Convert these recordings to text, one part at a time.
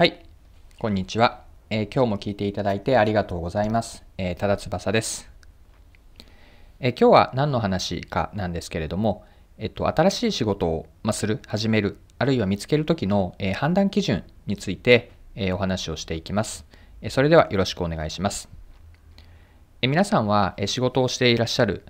はい、こんにちは、えー、今日も聞いていただいてありがとうございます。えー、ただ翼です、えー、今日は何の話かなんですけれども、えっと、新しい仕事を、まする、始める、あるいは見つける時の、え判断基準について、えお話をしていきます、えそれではよろしくお願いします。え皆さんは、え仕事をしていらっしゃる、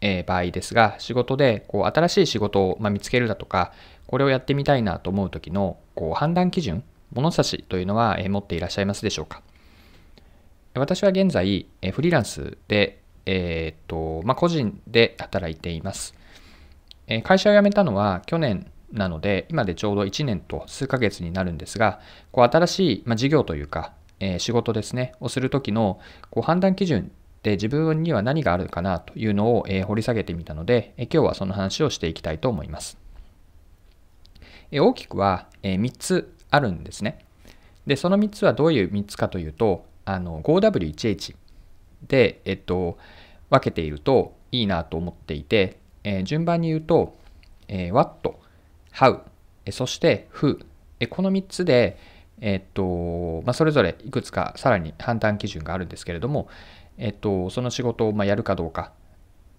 え場合ですが、仕事でこう新しい仕事を、ま見つけるだとか、これをやってみたいなと思う時のこう判断基準物差しというのは持っていらっしゃいますでしょうか私は現在フリーランスで、えっ、ー、とまあ、個人で働いています。会社を辞めたのは去年なので今でちょうど1年と数ヶ月になるんですがこう新しい、まあ、事業というか、えー、仕事ですねをする時のこう判断基準で自分には何があるかなというのを、えー、掘り下げてみたので、えー、今日はその話をしていきたいと思います。えー、大きくは、えー、3つあるんですね。で、その3つはどういう3つかというと、あの 5W1H で、えっと、分けているといいなと思っていて、えー、順番に言うと、えー、What、How、そして Who、えこの3つで、えっとまあ、それぞれいくつかさらに判断基準があるんですけれども、えっと、その仕事をまあやるかどうか、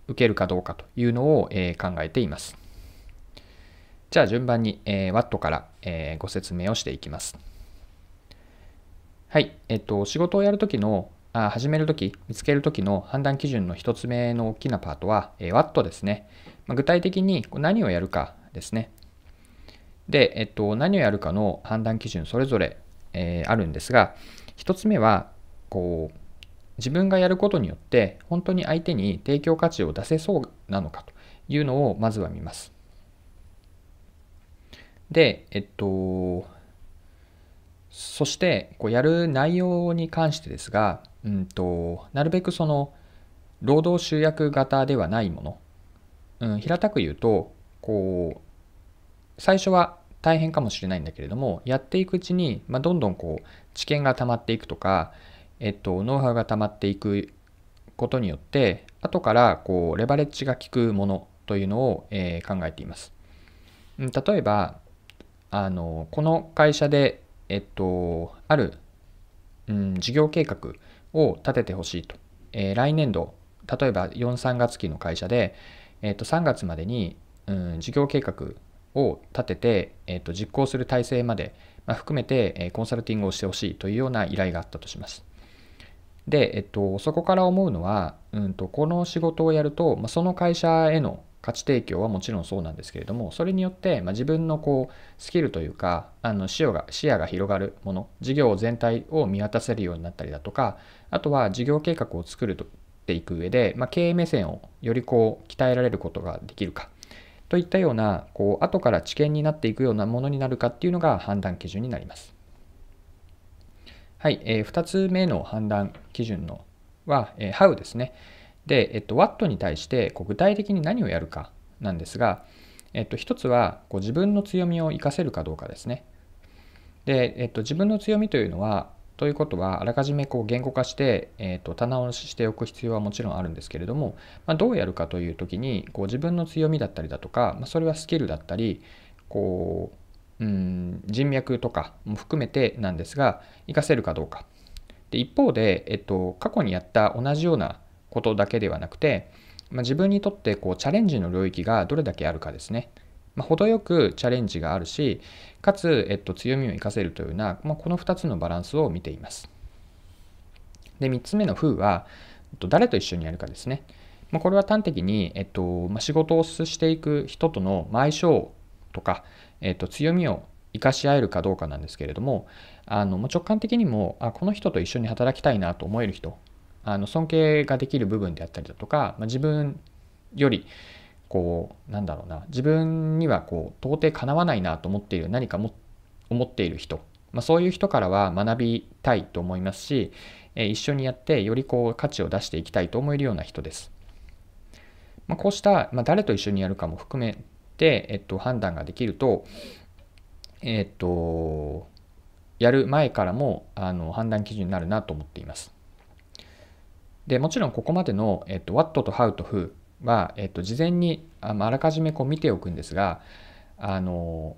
受けるかどうかというのを、えー、考えています。じゃあ順番に、えー、Watt から、えー、ご説明をしていきます。はい、えっ、ー、と、仕事をやるときの、あ始めるとき、見つけるときの判断基準の1つ目の大きなパートは、えー、Watt ですね。まあ、具体的に何をやるかですね。で、えっ、ー、と、何をやるかの判断基準それぞれ、えー、あるんですが、1つ目は、こう、自分がやることによって本当に相手に提供価値を出せそうなのかというのをまずは見ます。で、えっと、そして、こうやる内容に関してですが、うんと、なるべくその、労働集約型ではないもの。うん、平たく言うと、こう、最初は大変かもしれないんだけれども、やっていくうちに、まあ、どんどんこう、知見が溜まっていくとか、えっと、ノウハウが溜まっていくことによって、後からこう、レバレッジが効くものというのを、えー、考えています。例えば、あのこの会社で、えっと、ある、うん、事業計画を立ててほしいと、えー、来年度例えば4、3月期の会社で、えっと、3月までに、うん、事業計画を立てて、えっと、実行する体制まで、まあ、含めて、えコンサルティングをしてほしいというような依頼があったとします。で、えっと、そこから思うのは、うんとこの仕事をやると、まあ、その会社への価値提供はもちろんそうなんですけれどもそれによって、ま自分のこうスキルというかあの視野が視野が広がるもの事業全体を見渡せるようになったりだとかあとは事業計画を作るとっていく上で、まあ、経営目線をよりこう鍛えられることができるかといったようなこう後から知見になっていくようなものになるかっていうのが判断基準になります。はい、えー、2つ目の判断基準のは、えー、How ですね。で、えっと、Watt に対してこう具体的に何をやるかなんですが、えっと、一つはこう自分の強みを活かせるかどうかですね。で、えっと、自分の強みというのは、ということは、あらかじめこう言語化して、えー、と棚卸ししておく必要はもちろんあるんですけれども、まあ、どうやるかという時にこう自分の強みだったりだとか、まあ、それはスキルだったりこう、うん、人脈とかも含めてなんですが活かせるかどうかで一方で、えっと、過去にやった同じようなことだけではなくて、まあ、自分にとってこうチャレンジの領域がどれだけあるかですね。まあ、程よくチャレンジがあるし、かつ、えっと、強みを生かせるというような、まあ、この2つのバランスを見ています。で、3つ目の風は、と、誰と一緒にやるかですね。まあ、これは端的に、えっとまあ、仕事をしていく人との相性とか、えっと、強みを生かし合えるかどうかなんですけれどもあの直感的にもあこの人と一緒に働きたいなと思える人あの尊敬ができる部分であったりだとか、まあ、自分よりこうなんだろうな自分にはこう到底かなわないなと思っている何かも思っている人、まあ、そういう人からは学びたいと思いますし、え一緒にやってよりこう価値を出していきたいと思えるような人です。まあ、こうした、まあ、誰と一緒にやるかも含めて、えっと、判断ができると、えっと、やる前からもあの判断基準になるなと思っています。でもちろんここまでの、えっと、what と how と who は、えっと、事前にああらかじめこう見ておくんですがあの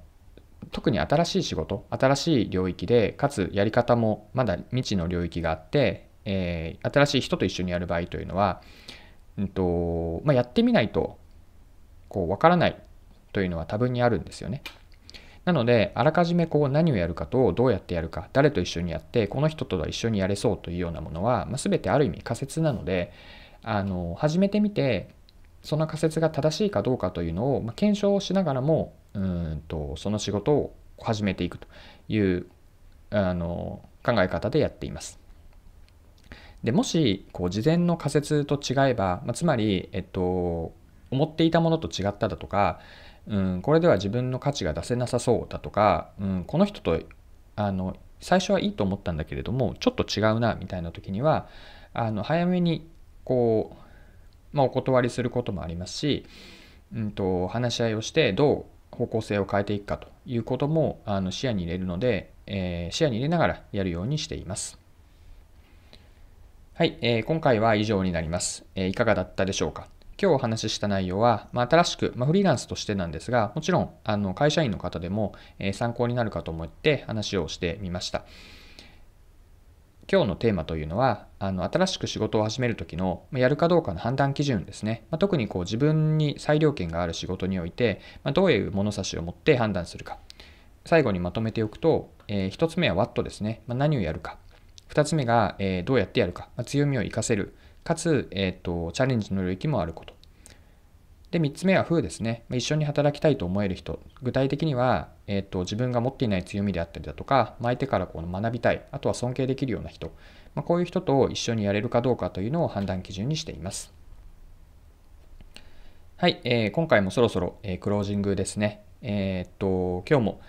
特に新しい仕事新しい領域でかつやり方もまだ未知の領域があって、えー、新しい人と一緒にやる場合というのは、うんとまあ、やってみないとこう分からないというのは多分にあるんですよね。なので、あらかじめこう何をやるかとどうやってやるか、誰と一緒にやって、この人と一緒にやれそうというようなものは、まあ、全てある意味仮説なので、あの始めてみて、その仮説が正しいかどうかというのを、まあ、検証しながらも、うんとその仕事を始めていくというあの考え方でやっています。でもしこう事前の仮説と違えば、まあ、つまり、えっと、思っていたものと違っただとか、うん、これでは自分の価値が出せなさそうだとか、うん、この人とあの最初はいいと思ったんだけれどもちょっと違うなみたいな時にはあの早めにこう、まあ、お断りすることもありますし、うんと、話し合いをしてどう方向性を変えていくかということもあの視野に入れるので、えー、視野に入れながらやるようにしています。はい、えー、今回は以上になります、えー、いかがだったでしょうか今日お話しした内容は、まあ、新しく、まあ、フリーランスとしてなんですが、もちろんあの会社員の方でも、えー、参考になるかと思って話をしてみました。今日のテーマというのは、あの新しく仕事を始めるときの、まあ、やるかどうかの判断基準ですね。まあ、特にこう自分に裁量権がある仕事において、まあ、どういう物差しを持って判断するか。最後にまとめておくと、えー、1つ目は What ですね。ま何をやるか。2つ目が、えー、どうやってやるか。ま強みを活かせる。かつ、えーと、チャレンジの領域もあること。で、3つ目は風ですね。一緒に働きたいと思える人。具体的には、えーと、自分が持っていない強みであったりだとか、相手からこの学びたい、あとは尊敬できるような人。まあ、こういう人と一緒にやれるかどうかというのを判断基準にしています。はい、えー、今回もそろそろ、えー、クロージングですね。えっ、と、今日も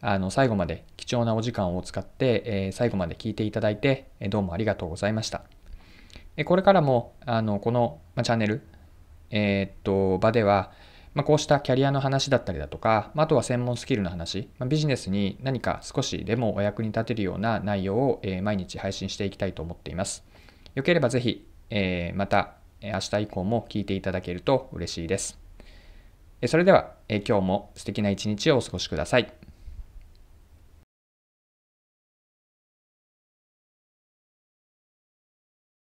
あの最後まで貴重なお時間を使って、えー、最後まで聞いていただいて、えどうもありがとうございました。これからも、あの、この、まチャンネル、えっと、場では、まこうしたキャリアの話だったりだとか、まあ、とは専門スキルの話、まビジネスに何か少しでもお役に立てるような内容を、え毎日配信していきたいと思っています。よければぜひ、えまた明日以降も聞いていただけると嬉しいです。それでは、今日も素敵な一日をお過ごしください。